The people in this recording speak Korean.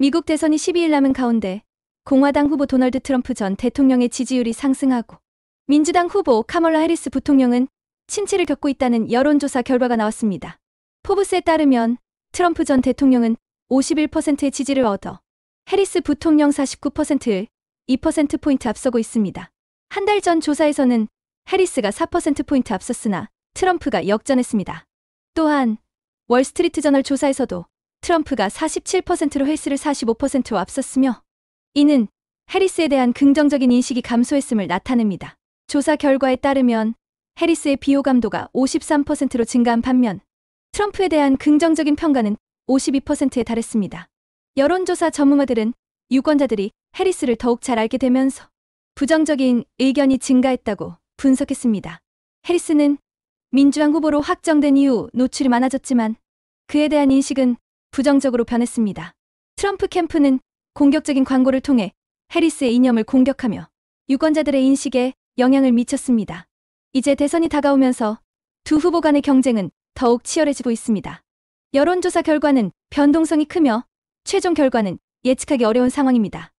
미국 대선이 12일 남은 가운데 공화당 후보 도널드 트럼프 전 대통령의 지지율이 상승하고 민주당 후보 카멀라 해리스 부통령은 침체를 겪고 있다는 여론조사 결과가 나왔습니다. 포브스에 따르면 트럼프 전 대통령은 51%의 지지를 얻어 해리스 부통령 49%를 2%포인트 앞서고 있습니다. 한 달 전 조사에서는 해리스가 4%포인트 앞섰으나 트럼프가 역전했습니다. 또한 월스트리트저널 조사에서도 트럼프가 47%로 헬스를 45%로 앞섰으며 이는 해리스에 대한 긍정적인 인식이 감소했음을 나타냅니다. 조사 결과에 따르면 해리스의 비호감도가 53%로 증가한 반면 트럼프에 대한 긍정적인 평가는 52%에 달했습니다. 여론조사 전문가들은 유권자들이 해리스를 더욱 잘 알게 되면서 부정적인 의견이 증가했다고 분석했습니다. 해리스는 민주당 후보로 확정된 이후 노출이 많아졌지만 그에 대한 인식은 부정적으로 변했습니다. 트럼프 캠프는 공격적인 광고를 통해 해리스의 이념을 공격하며 유권자들의 인식에 영향을 미쳤습니다. 이제 대선이 다가오면서 두 후보 간의 경쟁은 더욱 치열해지고 있습니다. 여론조사 결과는 변동성이 크며 최종 결과는 예측하기 어려운 상황입니다.